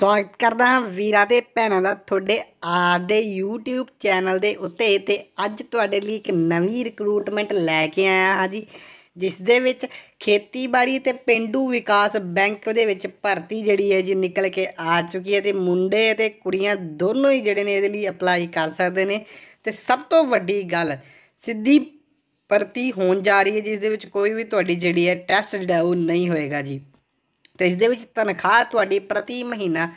ਸਵਾਗਤ ਕਰਦਾ ਹਾਂ ਵੀਰਾ ਤੇ ਭੈਣਾਂ ਦਾ ਤੁਹਾਡੇ ਆਪਦੇ YouTube ਚੈਨਲ ਦੇ ਉੱਤੇ ਤੇ ਅੱਜ ਤੁਹਾਡੇ ਲਈ ਇੱਕ ਨਵੀਂ ਰਿਕਰੂਟਮੈਂਟ ਲੈ ਕੇ ਆਇਆ ਹਾਂ ਜੀ ਜਿਸ ਦੇ ਵਿੱਚ ਖੇਤੀਬਾੜੀ ਤੇ ਪਿੰਡੂ ਵਿਕਾਸ ਬੈਂਕ ਦੇ ਵਿੱਚ ਭਰਤੀ ਜਿਹੜੀ ਹੈ ਜੀ ਨਿਕਲ ਕੇ ਆ ਚੁੱਕੀ ਹੈ ਤੇ ਮੁੰਡੇ ਤੇ ਕੁੜੀਆਂ ਦੋਨੋਂ ਹੀ ਜਿਹੜੇ ਨੇ ਇਹਦੇ ਲਈ ਅਪਲਾਈ ਕਰ ਸਕਦੇ ਨੇ ਤੇ ਸਭ ਤੋਂ ਵੱਡੀ ਗੱਲ ਸਿੱਧੀ ਭਰਤੀ ਹੋਣ ਜਾ ਰਹੀ ਹੈ ਜਿਸ ਦੇ ਵਿੱਚ ਕੋਈ ਵੀ ਤੁਹਾਡੀ ਜਿਹੜੀ ਹੈ ਟੈਸਟ ਜਿਹੜਾ ਉਹ ਨਹੀਂ ਹੋਏਗਾ ਜੀ ਤੇ ਇਸ ਦੇ ਵਿੱਚ ਤਨਖਾਹ ਤੁਹਾਡੀ ਪ੍ਰਤੀ ਮਹੀਨਾ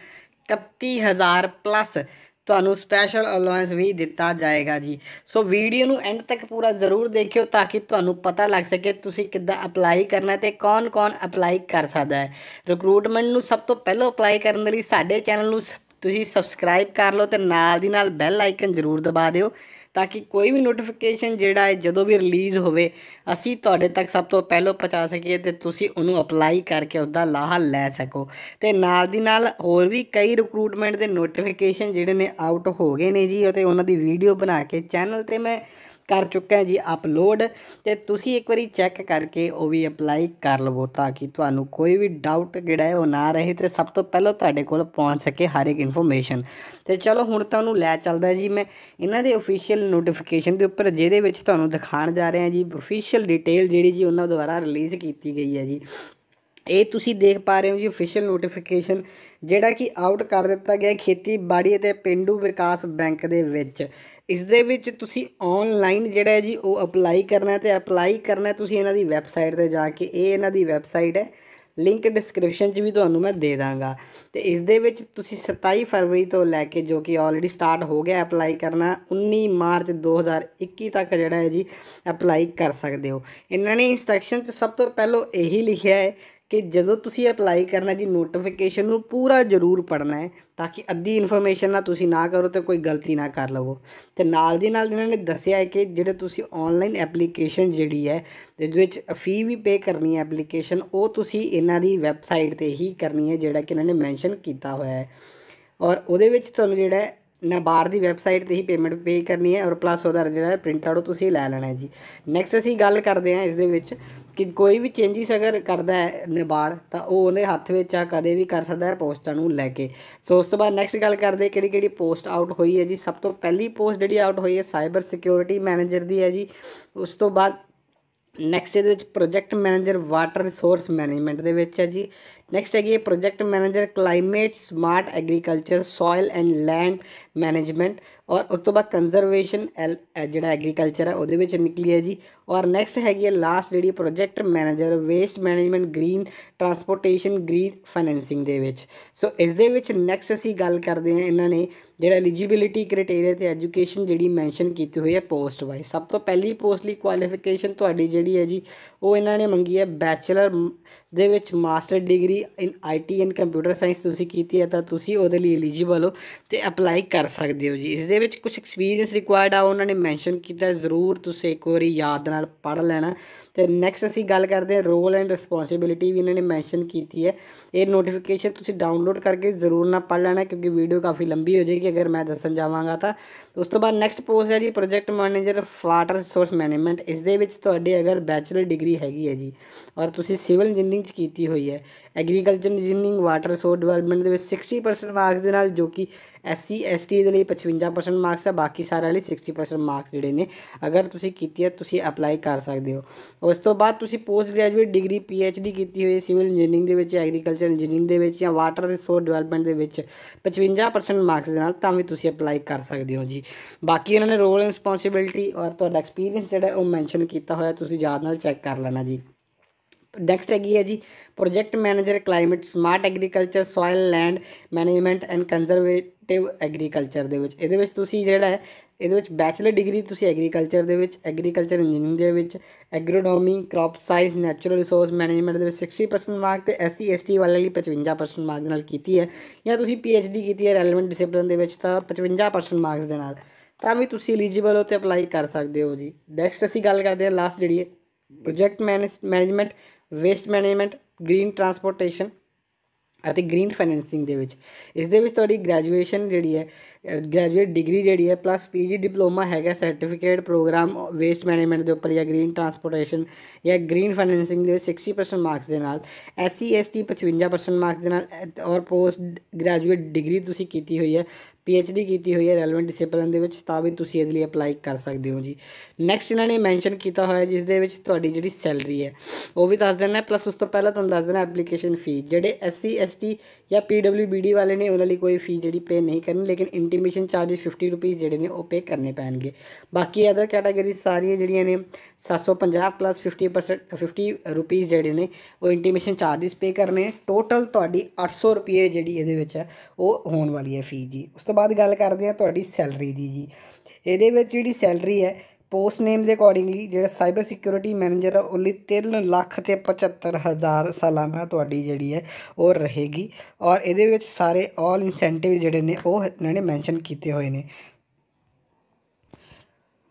31000 ਪਲੱਸ ਤੁਹਾਨੂੰ ਸਪੈਸ਼ਲ ਅਲਾਉਂਸ ਵੀ ਦਿੱਤਾ ਜਾਏਗਾ ਜੀ ਸੋ ਵੀਡੀਓ ਨੂੰ ਐਂਡ ਤੱਕ ਪੂਰਾ ਜ਼ਰੂਰ ਦੇਖਿਓ ਤਾਂ ਕਿ ਤੁਹਾਨੂੰ ਪਤਾ ਲੱਗ ਸਕੇ ਤੁਸੀਂ ਕਿੱਦਾਂ ਅਪਲਾਈ ਕਰਨਾ ਤੇ ਕੌਣ-ਕੌਣ ਅਪਲਾਈ ਕਰ ਸਕਦਾ ਹੈ ਰਿਕਰੂਟਮੈਂਟ ਨੂੰ ਸਭ ਤੋਂ ਪਹਿਲਾਂ ਅਪਲਾਈ ਕਰਨ ਦੇ ਲਈ ਸਾਡੇ ਚੈਨਲ ਨੂੰ ਤੁਸੀਂ ਸਬਸਕ੍ਰਾਈਬ ਕਰ ਲਓ ਤੇ ਨਾਲ ਦੀ ਨਾਲ ਬੈਲ ਆਈਕਨ ਜ਼ਰੂਰ ਦਬਾ ਦਿਓ ਤਾਂ ਕਿ ਕੋਈ ਵੀ ਨੋਟੀਫਿਕੇਸ਼ਨ ਜਿਹੜਾ ਹੈ ਜਦੋਂ ਵੀ ਰਿਲੀਜ਼ ਹੋਵੇ ਅਸੀਂ ਤੁਹਾਡੇ ਤੱਕ ਸਭ ਤੋਂ ਪਹਿਲਾਂ ਪਹੁੰਚਾ ਸਕੀਏ ਤੇ ਤੁਸੀਂ ਉਹਨੂੰ ਅਪਲਾਈ ਕਰਕੇ ਉਸ ਦਾ ਲਾਹਾ ਲੈ ਸਕੋ ਤੇ ਨਾਲ ਦੀ ਨਾਲ ਹੋਰ ਵੀ ਕਈ ਰਿਕਰੂਟਮੈਂਟ ਦੇ ਨੋਟੀਫਿਕੇਸ਼ਨ ਜਿਹੜੇ ਨੇ ਆਊਟ ਹੋ ਗਏ ਨੇ ਜੀ ਅਤੇ ਉਹਨਾਂ ਦੀ ਵੀਡੀਓ ਬਣਾ ਕੇ ਚੈਨਲ ਤੇ ਮੈਂ ਕਰ ਚੁੱਕਿਆ ਜੀ ਅਪਲੋਡ ਤੇ ਤੁਸੀਂ ਇੱਕ ਵਾਰੀ ਚੈੱਕ ਕਰਕੇ ਉਹ ਵੀ ਅਪਲਾਈ ਕਰ ਲਵੋ ਤਾਂ ਕਿ ਤੁਹਾਨੂੰ ਕੋਈ ਵੀ ਡਾਊਟ ਜਿਹੜਾ ਹੈ ਉਹ ਨਾ ਰਹੇ ਤੇ ਸਭ ਤੋਂ ਪਹਿਲਾਂ ਤੁਹਾਡੇ ਕੋਲ ਪਹੁੰਚ ਸਕੇ ਹਰ ਇੱਕ ਇਨਫੋਰਮੇਸ਼ਨ ਤੇ ਚਲੋ ਹੁਣ ਤੁਹਾਨੂੰ ਲੈ ਚੱਲਦਾ ਜੀ ਮੈਂ ਇਹਨਾਂ ਦੇ ਅਫੀਸ਼ੀਅਲ ਨੋਟੀਫਿਕੇਸ਼ਨ ਦੇ ਉੱਪਰ ਜਿਹਦੇ ਵਿੱਚ ਤੁਹਾਨੂੰ ਦਿਖਾਉਣ ਜਾ ਰਹੇ ਹਾਂ ਜੀ ਅਫੀਸ਼ੀਅਲ ਡਿਟੇਲ ਜਿਹੜੀ ਜੀ ਉਹਨਾਂ ਦੁਆਰਾ ਰਿਲੀਜ਼ ਕੀਤੀ ਗਈ ਹੈ ਜੀ ਇਹ ਤੁਸੀਂ ਦੇਖ ਪਾ ਰਹੇ ਹੋ ਜੀ ਅਫੀਸ਼ੀਅਲ ਨੋਟੀਫਿਕੇਸ਼ਨ ਜਿਹੜਾ ਕਿ ਆਊਟ ਕਰ ਦਿੱਤਾ ਗਿਆ ਖੇਤੀਬਾੜੀ ਅਤੇ ਪਿੰਡੂ ਵਿਕਾਸ ਬੈਂਕ ਦੇ ਵਿੱਚ ਇਸ ਦੇ ਵਿੱਚ ਤੁਸੀਂ ਆਨਲਾਈਨ ਜਿਹੜਾ ਹੈ ਜੀ ਉਹ ਅਪਲਾਈ ਕਰਨਾ ਤੇ ਅਪਲਾਈ ਕਰਨਾ ਤੁਸੀਂ ਇਹਨਾਂ ਦੀ ਵੈਬਸਾਈਟ ਤੇ ਜਾ ਕੇ ਇਹ ਇਹਨਾਂ ਦੀ ਵੈਬਸਾਈਟ ਹੈ ਲਿੰਕ ਡਿਸਕ੍ਰਿਪਸ਼ਨ 'ਚ ਵੀ ਤੁਹਾਨੂੰ ਮੈਂ ਦੇ ਦਾਂਗਾ ਤੇ ਇਸ ਦੇ ਵਿੱਚ ਤੁਸੀਂ 27 ਫਰਵਰੀ ਤੋਂ ਲੈ ਕੇ ਜੋ ਕਿ ਆਲਰੇਡੀ ਸਟਾਰਟ ਹੋ ਗਿਆ ਅਪਲਾਈ ਕਰਨਾ 19 ਮਾਰਚ 2021 ਤੱਕ ਜਿਹੜਾ ਹੈ ਜੀ ਅਪਲਾਈ ਕਰ ਸਕਦੇ ਹੋ ਇਹਨਾਂ ਨੇ ਇਨਸਟਰਕਸ਼ਨ 'ਚ ਸਭ ਤੋਂ ਪਹਿਲਾਂ ਇਹੀ ਲਿਖਿਆ ਹੈ ਕਿ ਜਦੋਂ ਤੁਸੀਂ ਅਪਲਾਈ ਕਰਨਾ ਜੀ ਨੋਟੀਫਿਕੇਸ਼ਨ ਨੂੰ ਪੂਰਾ ਜ਼ਰੂਰ ਪੜ੍ਹਨਾ ਹੈ ਤਾਂ ਕਿ ਅੱਧੀ ਇਨਫੋਰਮੇਸ਼ਨ ਨਾ ਤੁਸੀਂ ਨਾ ਕਰੋ ਤੇ ਕੋਈ ਗਲਤੀ ਨਾ ਕਰ ਲਵੋ ਤੇ ਨਾਲ ਦੀ ਨਾਲ ਇਹਨਾਂ ਨੇ ਦੱਸਿਆ ਹੈ ਕਿ ਜਿਹੜੇ ਤੁਸੀਂ ਆਨਲਾਈਨ ਐਪਲੀਕੇਸ਼ਨ ਜਿਹੜੀ ਹੈ ਜਿਹਦੇ ਵਿੱਚ ਫੀ ਵੀ ਪੇ ਕਰਨੀ ਹੈ ਐਪਲੀਕੇਸ਼ਨ ਉਹ ਤੁਸੀਂ ਇਹਨਾਂ ਦੀ ਵੈਬਸਾਈਟ ਤੇ ਹੀ ਕਰਨੀ ਹੈ ਜਿਹੜਾ ਕਿ ਇਹਨਾਂ ਨੇ ਮੈਂਸ਼ਨ ਕੀਤਾ ਹੋਇਆ ਹੈ ਔਰ ਉਹਦੇ ਵਿੱਚ ਤੁਹਾਨੂੰ ਜਿਹੜਾ ਨਾ ਬਾਹਰ ਦੀ ਵੈਬਸਾਈਟ ਤੇ ਹੀ ਪੇਮੈਂਟ ਪੇ ਕਰਨੀ ਹੈ ਔਰ ਪਲੱਸ ਉਹਦਾ ਜਿਹੜਾ ਪ੍ਰਿੰਟ ਆਊਟ ਤੁਸੀਂ ਲੈ ਲੈਣਾ ਜੀ ਨੈਕਸਟ ਅਸੀਂ ਗੱਲ ਕਰਦੇ ਹਾਂ ਇਸ ਦੇ ਵਿੱਚ ਕਿ ਕੋਈ ਵੀ ਚੇਂਜਸ ਅਗਰ ਕਰਦਾ ਹੈ ਨਿਬਾਰ ਤਾਂ ਉਹ ਉਹਦੇ ਹੱਥ ਵਿੱਚ ਆ ਕਦੇ ਵੀ ਕਰ ਸਕਦਾ ਹੈ ਪੋਸਟਾਂ ਨੂੰ ਲੈ ਕੇ ਸੋ ਉਸ ਤੋਂ ਬਾਅਦ ਨੈਕਸਟ ਗੱਲ ਕਰਦੇ ਕਿਹੜੀ ਕਿਹੜੀ ਪੋਸਟ ਆਊਟ ਹੋਈ ਹੈ ਜੀ ਸਭ ਤੋਂ ਪਹਿਲੀ ਪੋਸਟ ਜਿਹੜੀ ਆਊਟ ਹੋਈ ਹੈ ਸਾਈਬਰ ਸਿਕਿਉਰਿਟੀ ਮੈਨੇਜਰ ਦੀ ਹੈ ਜੀ ਉਸ ਤੋਂ ਬਾਅਦ ਨੈਕਸਟ ਇਹਦੇ ਵਿੱਚ project manager water resource management ਦੇ ਵਿੱਚ ਹੈ ਜੀ ਨੈਕਸਟ ਹੈਗੀ project manager climate smart agriculture soil and land management ਔਰ ਉਸ ਤੋਂ ਬਾਅਦ ਕੰਜ਼ਰਵੇਸ਼ਨ ਜਿਹੜਾ ਐਗਰੀਕਲਚਰ ਹੈ ਉਹਦੇ ਵਿੱਚ ਨਿਕਲੀ ਹੈ ਜੀ ਔਰ ਨੈਕਸਟ ਹੈਗੀ ਹੈ ਲਾਸਟ ਜਿਹੜੀ project manager waste management green transportation green financing ਦੇ ਵਿੱਚ ਸੋ ਇਸ ਦੇ ਵਿੱਚ ਨੈਕਸਟ ਅਸੀਂ ਗੱਲ ਕਰਦੇ ਹਾਂ ਇਹਨਾਂ ਨੇ ਜਿਹੜਾ ਐਲੀਜੀਬਿਲਟੀ ਕ੍ਰਾਈਟੇਰੀਆ ਤੇ ਐਜੂਕੇਸ਼ਨ ਜਿਹੜੀ ਮੈਂਸ਼ਨ ਕੀਤੀ ਹੋਈ ਹੈ ਪੋਸਟ ਵਾਈਜ਼ ਸਭ ਤੋਂ ਪਹਿਲੀ ਪੋਸਟ ਲਈ ਕੁਆਲੀਫਿਕੇਸ਼ਨ ਤੁਹਾਡੀ ਜਿਹੜੀ ਹੈ ਜੀ ਉਹ ਇਹਨਾਂ ਨੇ ਮੰਗੀ ਹੈ ਬੈਚਲਰ ਦੇ ਵਿੱਚ master degree in IT and computer science ਤੁਸੀਂ ਕੀਤੀ ਹੈ ਤਾਂ ਤੁਸੀਂ ਉਹਦੇ ਲਈ ਐਲੀਜੀਬਲ ਹੋ ਤੇ ਅਪਲਾਈ ਕਰ ਸਕਦੇ ਹੋ ਜੀ ਇਸ ਦੇ ਦੇ ਵਿੱਚ ਕੁਝ ਐਕਸਪੀਰੀਅੰਸ ਰਿਕੁਆਇਰਡ ਆ ਉਹਨਾਂ ਨੇ ਮੈਂਸ਼ਨ ਕੀਤਾ ਜ਼ਰੂਰ ਤੁਸੀਂ ਇੱਕ ਵਾਰੀ ਯਾਦ ਨਾਲ ਪੜ੍ਹ ਲੈਣਾ ਤੇ ਨੈਕਸਟ ਅਸੀਂ ਗੱਲ ਕਰਦੇ ਹਾਂ ਰੋਲ ਐਂਡ ਰਿਸਪੌਂਸਿਬਿਲਟੀ ਵੀ ਇਹਨਾਂ ਨੇ ਮੈਂਸ਼ਨ ਕੀਤੀ ਹੈ ਇਹ ਨੋਟੀਫਿਕੇਸ਼ਨ ਤੁਸੀਂ ਡਾਊਨਲੋਡ ਕਰਕੇ ਜ਼ਰੂਰ ਨਾ ਪੜ੍ਹ ਲੈਣਾ ਕਿਉਂਕਿ ਵੀਡੀਓ ਕਾਫੀ ਲੰਬੀ ਹੋ ਜਾਏਗੀ ਅਗਰ ਮੈਂ ਦੱਸਣ ਜਾਵਾਂਗਾ ਤਾਂ ਉਸ ਤੋਂ ਬਾਅਦ ਨੈਕਸਟ ਪੋਸਟ ਹੈ ਜੀ project manager water resource management ਇਸ ਦੇ ਵਿੱਚ ਤੁਹਾਡੇ ਅਗਰ ਬੈਚਲਰ ਡਿਗਰੀ ਹੈਗੀ ਹੈ ਜੀ ਔਰ ਤੁਸੀਂ ਸਿਵਲ ਇੰਜੀਨੀਅਰਿੰਗ ਚ ਕੀਤੀ ਹੋਈ ਹੈ agriculture engineering water resource development ਦੇ ਵਿੱਚ 60% ਮਾਰਕਸ ਦੇ ਨਾਲ ਜੋ ਕਿ ਐਸਸੀ ਐਸਟੀ ਦੇ ਲਈ 55% 60% ਮਾਰਕਸ ਹੈ ਬਾਕੀ ਸਾਰਿਆਂ ਲਈ 60% ਮਾਰਕਸ ਜਿਹੜੇ ਨੇ ਅਗਰ ਤੁਸੀਂ ਕੀਤੀ ਹੈ ਤੁਸੀਂ ਅਪਲਾਈ ਕਰ ਸਕਦੇ ਹੋ ਉਸ ਤੋਂ ਬਾਅਦ ਤੁਸੀਂ postgraduate degree P H D ਕੀਤੀ ਹੋਈ ਸਿਵਲ ਇੰਜੀਨੀਅਰਿੰਗ ਦੇ ਵਿੱਚ ਐਗਰੀਕਲਚਰ ਇੰਜੀਨੀਅਰਿੰਗ ਦੇ ਵਿੱਚ ਜਾਂ ਵਾਟਰ ਰਿਸੋਰਸ ਡਿਵੈਲਪਮੈਂਟ ਦੇ ਵਿੱਚ 55% ਮਾਰਕਸ ਦੇ ਨਾਲ ਤਾਂ ਵੀ ਤੁਸੀਂ ਅਪਲਾਈ ਕਰ ਸਕਦੇ ਹੋ ਜੀ ਬਾਕੀ ਇਹਨਾਂ ਨੇ ਰੋਲ ਰਿਸਪੌਂਸਿਬਿਲਟੀ ਔਰ ਤੁਹਾਡਾ ਐਕਸਪੀਰੀਅੰਸ ਜਿਹੜਾ ਉਹ ਮੈਂਸ਼ਨ ਕੀਤਾ ਹੋਇਆ ਤੁਸੀਂ ਯਾਦ ਨਾਲ ਚੈੱਕ ਕਰ ਲੈਣਾ ਜੀ ਨੈਕਸਟ ਹੈਗੀ ਹੈ ਜੀ project manager climate smart agriculture soil land management and conservative agriculture ਦੇ ਵਿੱਚ ਇਹਦੇ ਵਿੱਚ ਤੁਸੀਂ ਜਿਹੜਾ ਹੈ ਇਹਦੇ ਵਿੱਚ ਬੈਚਲਰ ਡਿਗਰੀ ਤੁਸੀਂ ਐਗਰੀਕਲਚਰ ਦੇ ਵਿੱਚ ਐਗਰੀਕਲਚਰ ਇੰਜੀਨੀਅਰਿੰਗ ਦੇ ਵਿੱਚ agronomy crop science natural resource management ਦੇ ਵਿੱਚ 60% ਮਾਰਕ ਤੇ ਐਸਸੀ ਐਸਟੀ ਵਾਲੇ ਲਈ 55% ਮਾਰਕ ਨਾਲ ਕੀਤੀ ਹੈ ਜਾਂ ਤੁਸੀਂ ਪੀਐਚਡੀ ਕੀਤੀ ਹੈ ਰੈਲੇਵੈਂਟ ਡਿਸਪਲਿਨ ਦੇ ਵਿੱਚ ਤਾਂ 55% ਮਾਰਕਸ ਦੇ ਨਾਲ ਤਾਂ ਵੀ ਤੁਸੀਂ ਐਲੀਜੀਬਲ ਹੋ ਤੇ ਅਪਲਾਈ ਕਰ ਸਕਦੇ ਹੋ ਜੀ ਨੈਕਸਟ ਅਸੀਂ ਗੱਲ ਕਰਦੇ ਹਾਂ ਲਾਸਟ ਜਿਹੜੀ ਹੈ project management waste management green transportation ਅਤੇ ਗ੍ਰੀਨ ਫਾਈਨੈਂਸਿੰਗ ਦੇ ਵਿੱਚ ਇਸ ਦੇ ਵਿੱਚ ਤੁਹਾਡੀ ਗ੍ਰੈਜੂਏਸ਼ਨ ਜਿਹੜੀ ਹੈ ਗ੍ਰੈਜੂਏਟ ਡਿਗਰੀ ਜਿਹੜੀ ਹੈ ਪਲੱਸ ਪੀਜੀ ਡਿਪਲੋਮਾ ਹੈਗਾ ਸਰਟੀਫਿਕੇਟ ਪ੍ਰੋਗਰਾਮ ਵੇਸਟ ਮੈਨੇਜਮੈਂਟ ਦੇ ਉੱਪਰ ਜਾਂ ਗ੍ਰੀਨ ਟਰਾਂਸਪੋਰਟੇਸ਼ਨ ਜਾਂ ਗ੍ਰੀਨ ਫਾਈਨੈਂਸਿੰਗ ਦੇ 60% ਮਾਰਕਸ ਦੇ ਨਾਲ ਐਸਸੀ ਐਸਟੀ 55% ਮਾਰਕਸ ਦੇ ਨਾਲ ਔਰ ਪੋਸਟ ਗ੍ਰੈਜੂਏਟ ਡਿਗਰੀ ਤੁਸੀਂ ਕੀਤੀ ਹੋਈ ਹੈ ਪੀਐਚਡੀ ਕੀਤੀ ਹੋਈ ਹੈ ਰੈਲੇਵੈਂਟ ਡਿਸਪਲਨ ਦੇ ਵਿੱਚ ਤਾਂ ਵੀ ਤੁਸੀਂ ਇਹਦੇ ਲਈ ਅਪਲਾਈ ਕਰ ਸਕਦੇ ਹੋ ਜੀ ਨੈਕਸਟ ਇਹਨਾਂ ਨੇ ਮੈਂਸ਼ਨ ਕੀਤਾ ਹੋਇਆ ਜਿਸ ਦੇ ਵਿੱਚ ਤੁਹਾਡੀ ਜਿਹੜੀ ਸੈਲਰੀ ਹੈ ਉਹ ਵੀ ਦੱਸ ਦੇਣਾ ਪਲੱਸ ਉਸ ਤੋਂ ਪਹਿਲਾਂ ਤੁਹਾਨੂੰ ਦੱਸ ਦੇਣਾ ਐਪਲੀਕੇਸ਼ਨ ਫੀ ਜਿਹੜੇ ਐਸਸੀ ਐਸਟੀ e ਜਾਂ ਪੀਡਬਲਯੂਬੀਡੀ ਵਾਲੇ ਨੇ ਉਹਨਾਂ ਲਈ ਕੋਈ ਫੀ ਜਿਹੜੀ ਪੇ ਨਹੀਂ ਕਰਨੀ ਲੇਕਿਨ ਇੰਟੀਮੇਸ਼ਨ ਚਾਰजेस 50 ਰੁਪਏ ਜਿਹੜੇ ਨੇ ਉਹ ਪੇ ਕਰਨੇ ਪੈਣਗੇ ਬਾਕੀ ਅਦਰ ਕੈਟਾਗਰੀ ਸਾਰੀਆਂ ਜਿਹੜੀਆਂ ਨੇ 750 ਪਲੱਸ 50% 50 ਰੁਪਏ ਜਿਹੜੇ ਨੇ ਉਹ ਇੰਟੀਮੇਸ਼ਨ ਚਾਰजेस ਪੇ ਕਰਨੇ ਟੋਟਲ ਤੁਹਾਡੀ 800 ਰੁਪਏ ਜਿਹੜੀ ਇਹਦੇ ਵਿੱਚ ਹੈ ਉਹ ਹੋਣ ਵਾਲੀ ਹੈ ਫੀ ਜੀ ਉਸ ਤੋਂ ਬਾਅਦ ਗੱਲ ਕਰਦੇ ਆ ਤੁਹਾਡੀ ਸੈਲਰੀ ਦੀ ਜੀ ਇਹਦੇ ਵਿੱਚ ਜਿਹੜੀ ਸੈਲਰੀ ਹੈ ਪੋਸਟ ਨੇਮ ਦੇ ਅਕੋਰਡਿੰਗਲੀ ਜਿਹੜਾ ਸਾਈਬਰ ਸਿਕਿਉਰਿਟੀ ਮੈਨੇਜਰ ਆ ਲਈ 3 ਲੱਖ ਤੇ 75 ਹਜ਼ਾਰ ਸਾਲਾਨਾ ਤੁਹਾਡੀ ਜਿਹੜੀ ਹੈ ਉਹ ਰਹੇਗੀ ਔਰ ਇਹਦੇ ਵਿੱਚ ਸਾਰੇ ਆਲ ਇਨਸੈਂਟਿਵ ਜਿਹੜੇ ਨੇ ਉਹ ਇਹਨਾਂ ਨੇ ਮੈਂਸ਼ਨ ਕੀਤੇ ਹੋਏ ਨੇ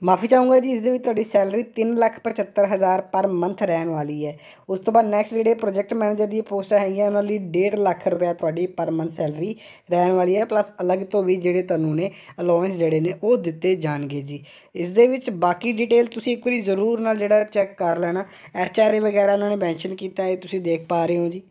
ਮਾਫੀ ਚਾਹੂੰਗਾ ਜੀ ਇਸ ਦੇ ਵੀ ਤੁਹਾਡੀ ਸੈਲਰੀ 375000 ਪਰ ਮੰਥ ਰਹਿਣ ਵਾਲੀ ਹੈ ਉਸ ਤੋਂ ਬਾਅਦ ਨੈਕਸਟ ਜਿਹੜੇ ਪ੍ਰੋਜੈਕਟ ਮੈਨੇਜਰ ਦੀ ਪੋਸਟਾਂ ਹੈਗੀਆਂ ਉਹਨਾਂ ਲਈ 1.5 ਲੱਖ ਰੁਪਏ ਤੁਹਾਡੀ ਪਰ ਮੰਥ ਸੈਲਰੀ ਰਹਿਣ ਵਾਲੀ ਹੈ ਪਲੱਸ ਅਲੱਗ ਤੋਂ ਵੀ ਜਿਹੜੇ ਤੁਹਾਨੂੰ ਨੇ ਅਲਾਉਂਸ ਜਿਹੜੇ ਨੇ ਉਹ ਦਿੱਤੇ ਜਾਣਗੇ ਜੀ ਇਸ ਦੇ ਵਿੱਚ ਬਾਕੀ ਡਿਟੇਲ ਤੁਸੀਂ ਇੱਕ ਵਾਰੀ ਜ਼ਰੂਰ ਨਾਲ ਜਿਹੜਾ ਚੈੱਕ ਕਰ ਲੈਣਾ ਐਚ ਆਰ ਏ ਵਗੈਰਾ ਉਹਨਾਂ ਨੇ ਮੈਂਸ਼ਨ ਕੀਤਾ ਹੈ ਤੁਸੀਂ ਦੇਖ ਪਾ ਰਹੇ ਹੋ ਜੀ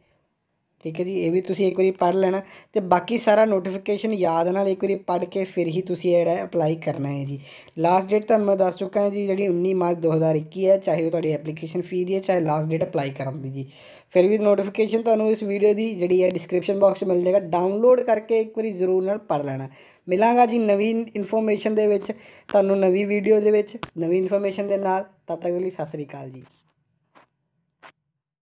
ਠੀਕ ਹੈ ਜੀ ਇਹ ਵੀ ਤੁਸੀਂ ਇੱਕ ਵਾਰੀ ਪੜ੍ਹ ਲੈਣਾ ਤੇ ਬਾਕੀ ਸਾਰਾ ਨੋਟੀਫਿਕੇਸ਼ਨ ਯਾਦ ਨਾਲ ਇੱਕ ਵਾਰੀ ਪੜ੍ਹ ਕੇ ਫਿਰ ਹੀ ਤੁਸੀਂ ਜਿਹੜਾ ਅਪਲਾਈ ਕਰਨਾ ਹੈ ਜੀ ਲਾਸਟ ਡੇਟ ਤੁਹਾਨੂੰ ਮੈਂ ਦੱਸ ਚੁੱਕਾ ਹਾਂ ਜੀ ਜਿਹੜੀ 19 ਮਾਰਚ 2021 ਹੈ ਚਾਹੇ ਉਹ ਤੁਹਾਡੀ ਐਪਲੀਕੇਸ਼ਨ ਫੀ ਦੀ ਹੈ ਚਾਹੇ ਲਾਸਟ ਡੇਟ ਅਪਲਾਈ ਕਰਨ ਦੀ ਜੀ ਫਿਰ ਵੀ ਨੋਟੀਫਿਕੇਸ਼ਨ ਤੁਹਾਨੂੰ ਇਸ ਵੀਡੀਓ ਦੀ ਜਿਹੜੀ ਹੈ ਡਿਸਕ੍ਰਿਪਸ਼ਨ ਬਾਕਸ ਮਿਲ ਜਾਏਗਾ ਡਾਊਨਲੋਡ ਕਰਕੇ ਇੱਕ ਵਾਰੀ ਜ਼ਰੂਰ ਨਾਲ ਪੜ੍ਹ ਲੈਣਾ ਮਿਲਾਂਗਾ ਜੀ ਨਵੀਂ ਇਨਫੋਰਮੇਸ਼ਨ ਦੇ ਵਿੱਚ ਤੁਹਾਨੂੰ ਨਵੀਂ ਵੀਡੀਓ ਦੇ ਵਿੱਚ ਨਵੀਂ ਇਨਫੋਰਮੇਸ਼ਨ ਦੇ ਨਾਲ ਤਦ ਤੱਕ ਲਈ ਸਤਿ ਸ੍ਰੀ ਅਕਾਲ ਜੀ